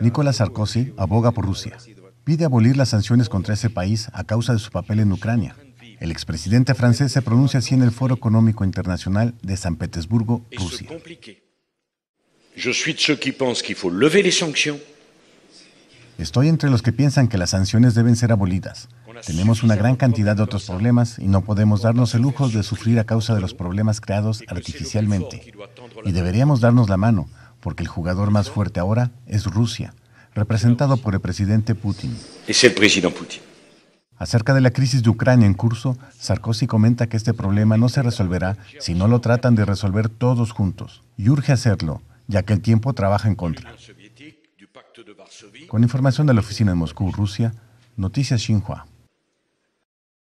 Nicolás Sarkozy aboga por Rusia. Pide abolir las sanciones contra ese país a causa de su papel en Ucrania. El expresidente francés se pronuncia así en el Foro Económico Internacional de San Petersburgo, Rusia. Estoy entre los que piensan que las sanciones deben ser abolidas. Tenemos una gran cantidad de otros problemas y no podemos darnos el lujo de sufrir a causa de los problemas creados artificialmente. Y deberíamos darnos la mano porque el jugador más fuerte ahora es Rusia, representado por el presidente Putin. Acerca de la crisis de Ucrania en curso, Sarkozy comenta que este problema no se resolverá si no lo tratan de resolver todos juntos, y urge hacerlo, ya que el tiempo trabaja en contra. Con información de la oficina en Moscú, Rusia, Noticias Xinhua.